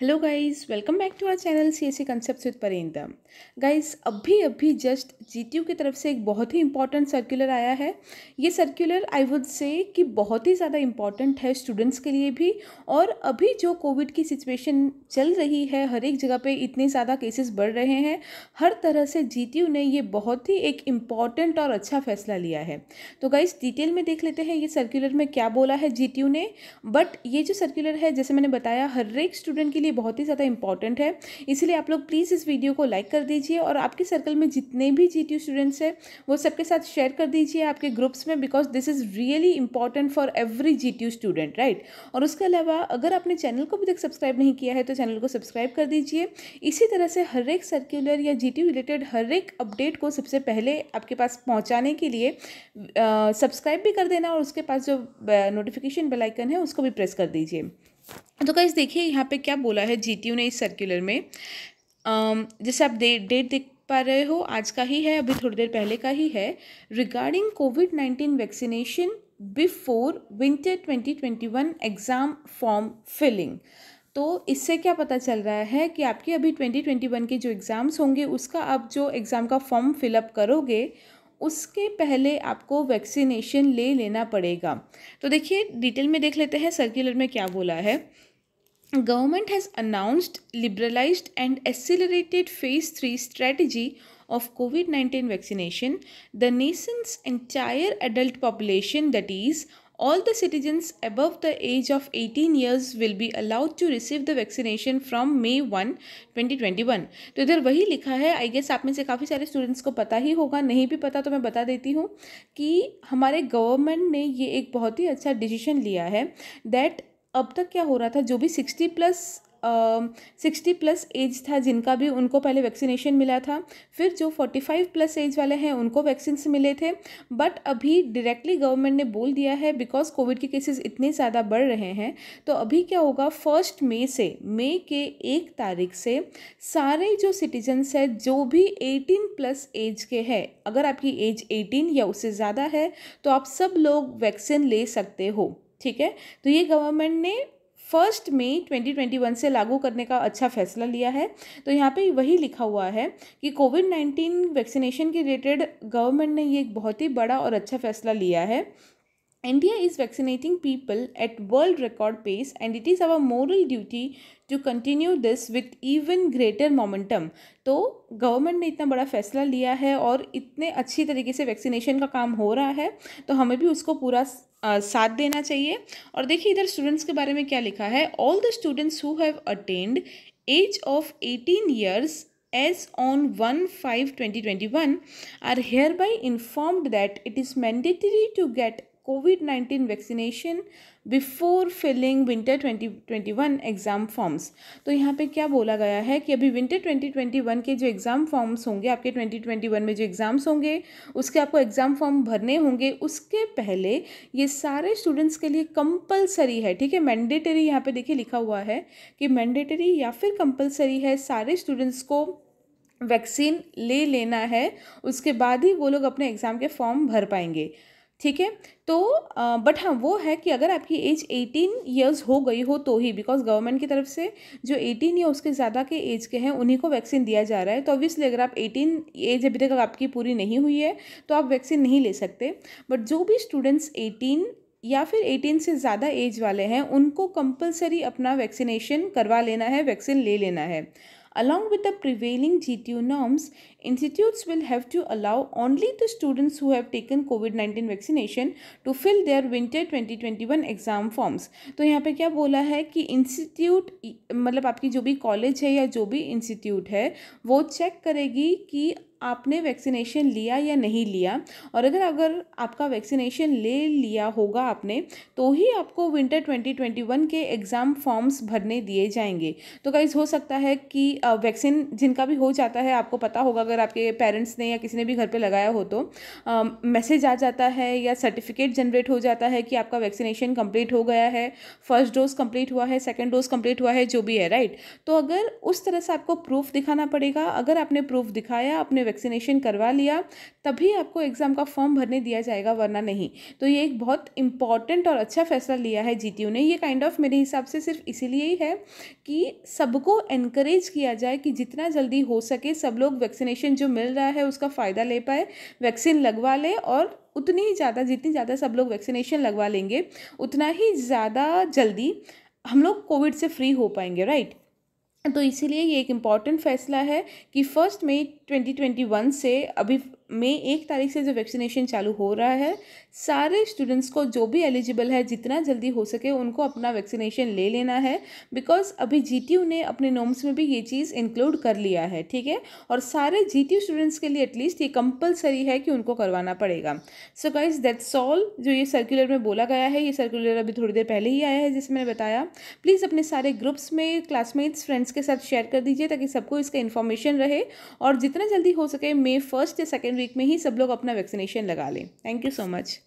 Hello guys welcome back to our channel C S concept with Parinda guys अभी अभी just जी की तरफ से एक बहुत ही इंपॉर्टेंट सर्कुलर आया है ये सर्कुलर आई वुड से कि बहुत ही ज़्यादा इंपॉर्टेंट है स्टूडेंट्स के लिए भी और अभी जो कोविड की सिचुएशन चल रही है हर एक जगह पे इतने ज़्यादा केसेस बढ़ रहे हैं हर तरह से जी ने ये बहुत ही एक इम्पॉर्टेंट और अच्छा फैसला लिया है तो गाइज़ डिटेल में देख लेते हैं ये सर्कुलर में क्या बोला है जी ने बट ये जो सर्कुलर है जैसे मैंने बताया हर एक स्टूडेंट के लिए लिए बहुत ही ज़्यादा इंपॉर्टेंट है इसलिए आप लोग प्लीज़ इस वीडियो को लाइक कर दीजिए और आपके सर्कल में जितने भी जी स्टूडेंट्स हैं वो सबके साथ शेयर कर दीजिए आपके ग्रुप्स में because this is really important for every JEE student right और उसके अलावा अगर आपने चैनल को अभी तक सब्सक्राइब नहीं किया है तो चैनल को सब्सक्राइब कर दीजिए इसी तरह से हर एक सर्कुलर या जी रिलेटेड हर एक अपडेट को सबसे पहले आपके पास पहुँचाने के लिए सब्सक्राइब भी कर देना और उसके पास जो नोटिफिकेशन बेलाइकन है उसको भी प्रेस कर दीजिए तो कैसे देखिए यहाँ पे क्या बोला है जीटीयू ने इस सर्कुलर में जैसे आप डेट डेट देख पा रहे हो आज का ही है अभी थोड़ी देर पहले का ही है regarding COVID nineteen vaccination before winter twenty twenty one exam form filling तो इससे क्या पता चल रहा है कि आपके अभी ट्वेंटी ट्वेंटी वन के जो एग्ज़ाम्स होंगे उसका आप जो एग्ज़ाम का फॉर्म फिलअप करोगे उसके पहले आपको वैक्सीनेशन ले लेना पड़ेगा तो देखिए डिटेल में देख लेते हैं सर्कुलर में क्या बोला है government has announced liberalised and accelerated phase three strategy of COVID nineteen vaccination the nation's entire adult population that is all the citizens above the age of 18 years will be allowed to receive the vaccination from May 1, 2021. तो इधर वही लिखा है I guess आप में से काफ़ी सारे स्टूडेंट्स को पता ही होगा नहीं भी पता तो मैं बता देती हूँ कि हमारे गवर्नमेंट ने ये एक बहुत ही अच्छा डिसीजन लिया है दैट अब तक क्या हो रहा था जो भी sixty plus sixty plus age था जिनका भी उनको पहले वैक्सीनेशन मिला था फिर जो फोर्टी फाइव प्लस एज वाले हैं उनको वैक्सीन मिले थे बट अभी डायरेक्टली गवर्नमेंट ने बोल दिया है बिकॉज कोविड के केसेस इतने ज़्यादा बढ़ रहे हैं तो अभी क्या होगा फर्स्ट मई से मई के एक तारीख से सारे जो सिटीजन्स हैं जो भी एटीन प्लस एज के हैं अगर आपकी एज एटीन या उससे ज़्यादा है तो आप सब लोग वैक्सीन ले सकते हो ठीक है तो ये गवर्नमेंट ने फर्स्ट मई 2021 से लागू करने का अच्छा फैसला लिया है तो यहाँ पे वही लिखा हुआ है कि कोविड नाइन्टीन वैक्सीनेशन के रिलेटेड गवर्नमेंट ने ये एक बहुत ही बड़ा और अच्छा फैसला लिया है India is vaccinating people at world record pace and it is our moral duty to continue this with even greater momentum. तो government ने इतना बड़ा फैसला लिया है और इतने अच्छी तरीके से vaccination का काम हो रहा है तो हमें भी उसको पूरा साथ देना चाहिए और देखिए इधर students के बारे में क्या लिखा है All the students who have attained age of eighteen years as on 1 5 2021 are hereby informed that it is mandatory to get COVID nineteen vaccination before filling winter twenty twenty one exam forms तो यहाँ पे क्या बोला गया है कि अभी winter twenty twenty one के जो एग्ज़ाम फॉर्म्स होंगे आपके ट्वेंटी ट्वेंटी वन में जो एग्ज़ाम्स होंगे उसके आपको एग्ज़ाम फॉर्म भरने होंगे उसके पहले ये सारे स्टूडेंट्स के लिए कंपलसरी है ठीक है मैंडेटरी यहाँ पे देखिए लिखा हुआ है कि मैंडेटरी या फिर कंपलसरी है सारे स्टूडेंट्स को वैक्सीन ले लेना है उसके बाद ही वो लोग अपने एग्ज़ाम के फॉर्म भर पाएंगे ठीक है तो बट हाँ वो है कि अगर आपकी एज एटीन इयर्स हो गई हो तो ही बिकॉज गवर्नमेंट की तरफ से जो एटीन या उसके ज़्यादा के एज के हैं उन्हीं को वैक्सीन दिया जा रहा है तो ऑब्वियसली अगर आप एटीन एज अभी तक आपकी पूरी नहीं हुई है तो आप वैक्सीन नहीं ले सकते बट जो भी स्टूडेंट्स एटीन या फिर 18 से ज़्यादा एज वाले हैं उनको कंपलसरी अपना वैक्सीनेशन करवा लेना है वैक्सीन ले लेना है Along with the prevailing GTU norms, institutes will have to allow only the students who have taken COVID-19 vaccination to fill their winter 2021 exam forms. to yahan pe kya bola hai ki institute matlab aapki jo bhi college hai ya jo bhi institute hai wo check karegi ki आपने vaccination लिया या नहीं लिया और अगर अगर आपका vaccination ले लिया होगा आपने तो ही आपको विंटर 2021 के एग्ज़ाम फॉर्म्स भरने दिए जाएंगे तो कई हो सकता है कि वैक्सीन जिनका भी हो जाता है आपको पता होगा अगर आपके पेरेंट्स ने या किसी ने भी घर पर लगाया हो तो मैसेज आ जाता है या सर्टिफिकेट जनरेट हो जाता है कि आपका वैक्सीनेशन कम्प्लीट हो गया है फर्स्ट डोज कम्प्लीट हुआ है सेकेंड डोज कम्प्लीट हुआ है जो भी है राइट तो अगर उस तरह से आपको प्रूफ दिखाना पड़ेगा अगर आपने प्रूफ दिखाया अपने वैक्सीनेशन करवा लिया तभी आपको एग्ज़ाम का फॉर्म भरने दिया जाएगा वरना नहीं तो ये एक बहुत इंपॉर्टेंट और अच्छा फैसला लिया है जी ने ये काइंड ऑफ मेरे हिसाब से सिर्फ इसीलिए ही है कि सबको एनकरेज किया जाए कि जितना जल्दी हो सके सब लोग वैक्सीनेशन जो मिल रहा है उसका फ़ायदा ले पाए वैक्सीन लगवा ले और उतनी ही ज़्यादा जितनी ज़्यादा सब लोग वैक्सीनेशन लगवा लेंगे उतना ही ज़्यादा जल्दी हम लोग कोविड से फ्री हो पाएंगे राइट तो इसीलिए ये एक इम्पॉर्टेंट फैसला है कि first May twenty twenty one से अभी मई एक तारीख से जो वैक्सीनेशन चालू हो रहा है सारे स्टूडेंट्स को जो भी एलिजिबल है जितना जल्दी हो सके उनको अपना वैक्सीनेशन ले लेना है बिकॉज अभी जी ने अपने नॉम्स में भी ये चीज़ इंक्लूड कर लिया है ठीक है और सारे जी स्टूडेंट्स के लिए एटलीस्ट ये कंपलसरी है कि उनको करवाना पड़ेगा सो गाइज दैट्स ऑल जो ये सर्कुलर में बोला गया है ये सर्कुलर अभी थोड़ी देर पहले ही आया है जिसमें मैंने बताया प्लीज़ अपने सारे ग्रुप्स में क्लासमेट्स फ्रेंड्स के साथ शेयर कर दीजिए ताकि सबको इसका इन्फॉर्मेशन रहे और जितना जल्दी हो सके मे फर्स्ट या सेकेंड वीक में ही सब लोग अपना वैक्सीनेशन लगा लें थैंक यू सो मच